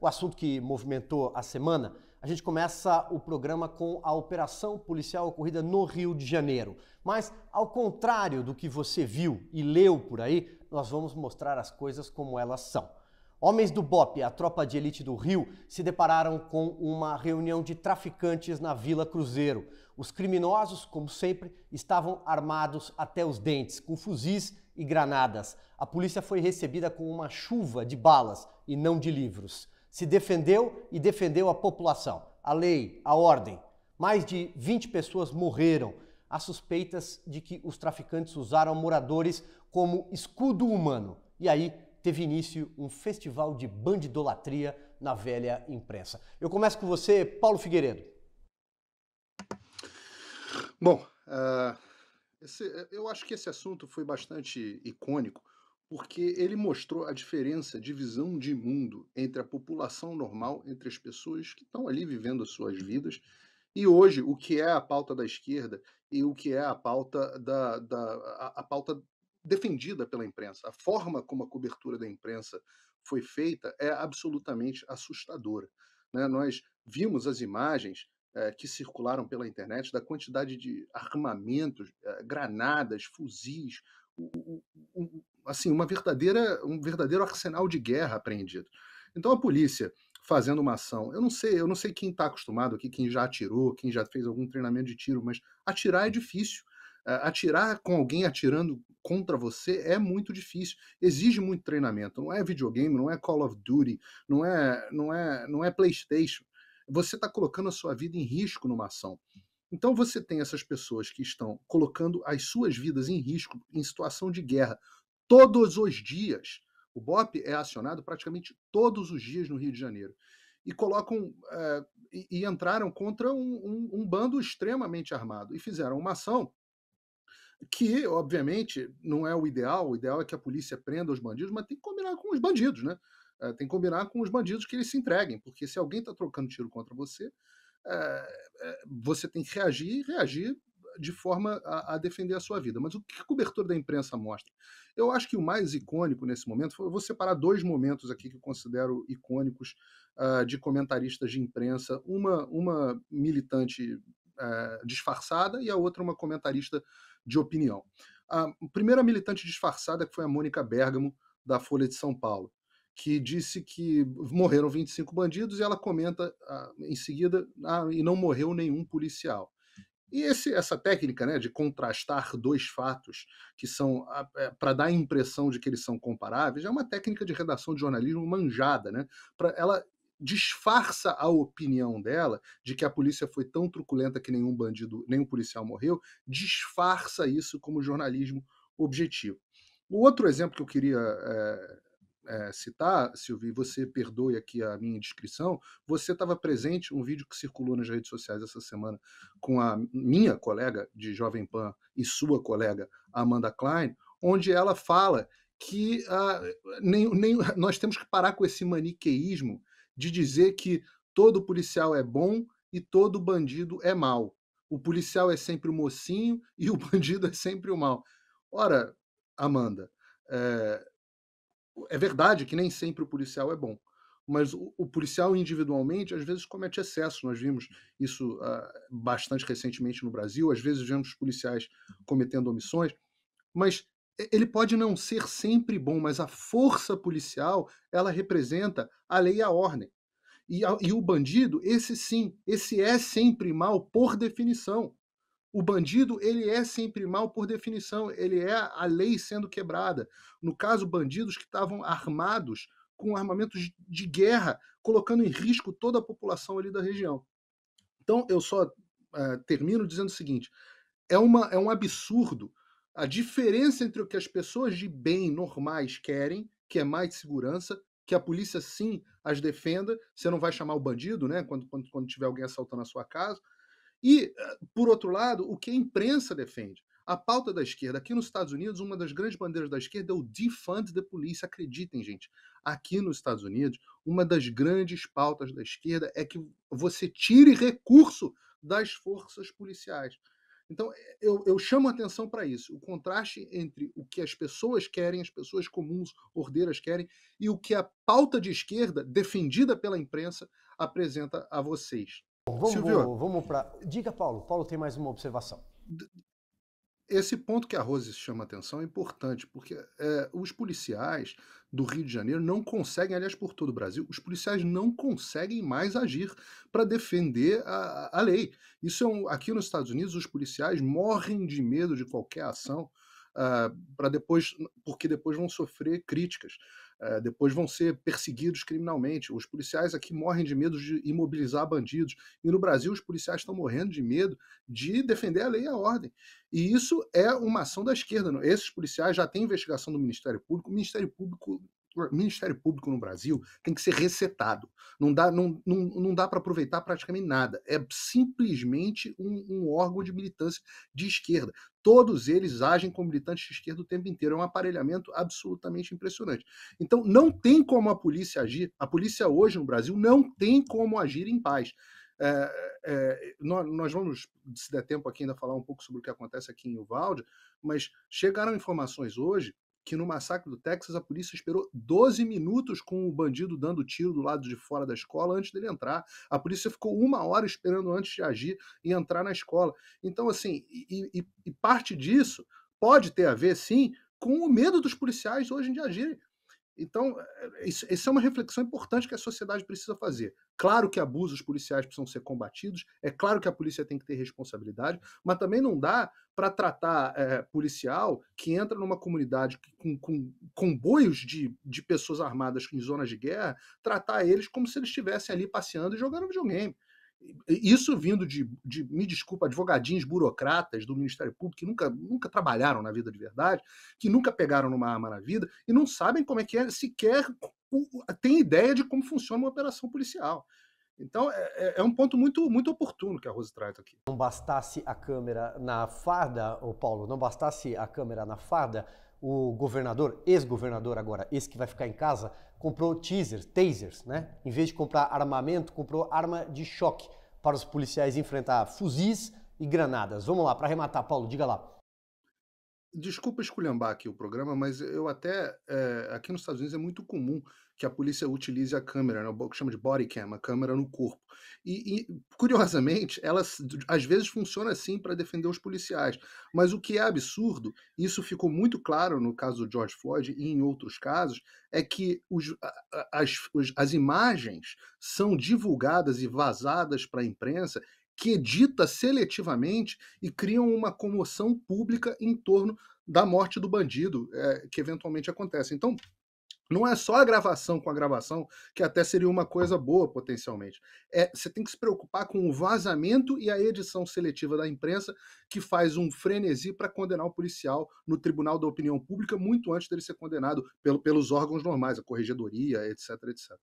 o assunto que movimentou a semana, a gente começa o programa com a operação policial ocorrida no Rio de Janeiro. Mas, ao contrário do que você viu e leu por aí, nós vamos mostrar as coisas como elas são. Homens do BOP, a tropa de elite do Rio, se depararam com uma reunião de traficantes na Vila Cruzeiro. Os criminosos, como sempre, estavam armados até os dentes, com fuzis e granadas. A polícia foi recebida com uma chuva de balas e não de livros se defendeu e defendeu a população, a lei, a ordem. Mais de 20 pessoas morreram. Há suspeitas de que os traficantes usaram moradores como escudo humano. E aí teve início um festival de bandidolatria na velha imprensa. Eu começo com você, Paulo Figueiredo. Bom, uh, esse, eu acho que esse assunto foi bastante icônico porque ele mostrou a diferença de visão de mundo entre a população normal, entre as pessoas que estão ali vivendo as suas vidas, e hoje o que é a pauta da esquerda e o que é a pauta da, da a, a pauta defendida pela imprensa. A forma como a cobertura da imprensa foi feita é absolutamente assustadora. Né? Nós vimos as imagens eh, que circularam pela internet da quantidade de armamentos, eh, granadas, fuzis, o, o, assim, uma verdadeira, um verdadeiro arsenal de guerra apreendido. Então a polícia fazendo uma ação, eu não sei, eu não sei quem está acostumado aqui, quem já atirou, quem já fez algum treinamento de tiro, mas atirar é difícil. Atirar com alguém atirando contra você é muito difícil, exige muito treinamento. Não é videogame, não é Call of Duty, não é, não é, não é PlayStation. Você está colocando a sua vida em risco numa ação. Então você tem essas pessoas que estão colocando as suas vidas em risco em situação de guerra todos os dias. O BOP é acionado praticamente todos os dias no Rio de Janeiro. E colocam eh, e, e, entraram contra um, um, um bando extremamente armado e fizeram uma ação que, obviamente, não é o ideal. O ideal é que a polícia prenda os bandidos, mas tem que combinar com os bandidos, né? Eh, tem que combinar com os bandidos que eles se entreguem, porque se alguém está trocando tiro contra você, eh, você tem que reagir e reagir de forma a, a, defender a sua vida. Mas o que a cobertura da imprensa mostra? Eu acho que o mais icônico nesse momento, eu vou separar dois momentos aqui que eu considero icônicos uh, de comentaristas de imprensa, uma, uma militante uh, disfarçada e a outra uma comentarista de opinião. A primeira militante disfarçada que foi a Mônica Bergamo, da Folha de São Paulo que disse que morreram 25 bandidos e ela comenta ah, em seguida ah, e não morreu nenhum policial. E esse, essa técnica né, de contrastar dois fatos que são ah, é, para dar a impressão de que eles são comparáveis é uma técnica de redação de jornalismo manjada. Né? Pra, ela disfarça a opinião dela de que a polícia foi tão truculenta que nenhum bandido, nenhum policial morreu, disfarça isso como jornalismo objetivo. O outro exemplo que eu queria eh, é, citar, Silvio, você perdoe aqui a minha descrição você estava presente um vídeo que circulou nas redes sociais essa semana com a minha colega de Jovem Pan e sua colega Amanda Klein, onde ela fala que ah, nem, nem, nós temos que parar com esse maniqueísmo de dizer que todo policial é bom e todo bandido é mal. O policial é sempre o mocinho e o bandido é sempre o mal. Ora, Amanda, é, é verdade que nem sempre o policial é bom, mas o, o policial individualmente às vezes comete excesso. Nós vimos isso uh, bastante recentemente no Brasil, às vezes vemos policiais cometendo omissões, mas ele pode não ser sempre bom, mas a força policial ela representa a lei e a ordem. E, e o bandido, esse sim, esse é sempre mal por definição o bandido ele é sempre mal por definição, ele é a lei sendo quebrada. No caso, bandidos que estavam armados com armamentos de guerra, colocando em risco toda a população ali da região. Então, eu só uh, termino dizendo o seguinte: é, uma, é um absurdo a diferença entre o que as pessoas de bem normais querem, que é mais segurança, que a polícia sim as defenda, você não vai chamar o bandido, né? Quando, quando, quando tiver alguém assaltando a sua casa, e, eh, por outro lado, o que a imprensa defende? A pauta da esquerda. Aqui nos Estados Unidos, uma das grandes bandeiras da esquerda é o defund da polícia. Acreditem, gente. Aqui nos Estados Unidos, uma das grandes pautas da esquerda é que você tire recurso das forças policiais. Então, eh, eu, eu chamo atenção para isso. O contraste entre o que as pessoas querem, as pessoas comuns, ordeiras querem, e o que a pauta de esquerda, defendida pela imprensa, apresenta a vocês. Vamos, vamos para. Diga, Paulo. Paulo tem mais uma observação. Esse ponto que a Rose chama atenção é importante, porque é, os policiais do Rio de Janeiro não conseguem, aliás, por todo o Brasil, os policiais não conseguem mais agir para defender a, a lei. Isso é um, aqui nos Estados Unidos, os policiais morrem de medo de qualquer ação uh, ah, para depois, porque depois vão sofrer críticas, uh, depois vão ser perseguidos criminalmente. Os policiais aqui morrem de medo de imobilizar bandidos e no Brasil os policiais estão morrendo de medo de defender a lei e a ordem. E isso é uma ação da esquerda. Esses policiais já têm investigação do Ministério Público. O Ministério Público Ministério Público no Brasil tem que ser resetado. Não dá, não, não, não dá para aproveitar praticamente nada. É simplesmente um, um, órgão de militância de esquerda. Todos eles agem como militantes de esquerda o tempo inteiro. É um aparelhamento absolutamente impressionante. Então, não tem como a polícia agir. A polícia hoje no Brasil não tem como agir em paz. É, é, nós, vamos, se der tempo aqui, ainda falar um pouco sobre o que acontece aqui em Uvalde, mas chegaram informações hoje que no massacre do Texas a polícia esperou 12 minutos com o bandido dando tiro do lado de fora da escola antes dele entrar. A polícia ficou uma hora esperando antes de agir e entrar na escola. Então, assim, e, e, e parte disso pode ter a ver, sim, com o medo dos policiais hoje de agirem. Então, eh, essa é uma reflexão importante que a sociedade precisa fazer. Claro que abusos policiais precisam ser combatidos, é claro que a polícia tem que ter responsabilidade, mas também não dá para tratar é, policial que entra numa comunidade com, com comboios de, de pessoas armadas em zonas de guerra, tratar eles como se eles estivessem ali passeando e jogando videogame. Isso vindo de, de, me desculpa, advogadinhos burocratas do Ministério Público que nunca, nunca trabalharam na vida de verdade, que nunca pegaram numa arma na vida e não sabem como é que é, sequer tem ideia de como funciona uma operação policial. Então é, é, é, um ponto muito, muito oportuno que a Rose traz aqui. Não bastasse a câmera na farda, o Paulo, não bastasse a câmera na farda, o governador, ex-governador agora, esse que vai ficar em casa, comprou teasers, tasers, né? Em vez de comprar armamento, comprou arma de choque para os policiais enfrentar fuzis e granadas. Vamos lá, para arrematar, Paulo, diga lá. Desculpa esculhambar aqui o programa, mas eu até. é, aqui nos Estados Unidos é muito comum que a polícia utilize a câmera, né, o que chama de body cam, a câmera no corpo. E, e, curiosamente, ela às vezes funciona assim para defender os policiais. Mas o que é absurdo, isso ficou muito claro no caso do George Floyd e em outros casos, é que os- as, as imagens são divulgadas e vazadas para a imprensa que edita seletivamente e criam uma comoção pública em torno da morte do bandido é, que eventualmente acontece. Então, não é só a gravação com a gravação, que até seria uma coisa boa potencialmente. É, você tem que se preocupar com o vazamento e a edição seletiva da imprensa, que faz um frenesi para condenar o policial no Tribunal da Opinião Pública muito antes dele ser condenado pelo, pelos órgãos normais, a corregedoria, etc, etc.